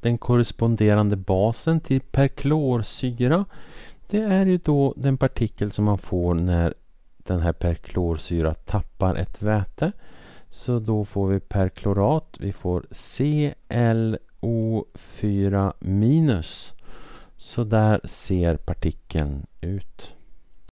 den korresponderande basen till perklorsyra. Det är ju då den partikel som man får när den här perklorsyra tappar ett väte. Så då får vi perklorat. Vi får ClO4 Så där ser partikeln ut.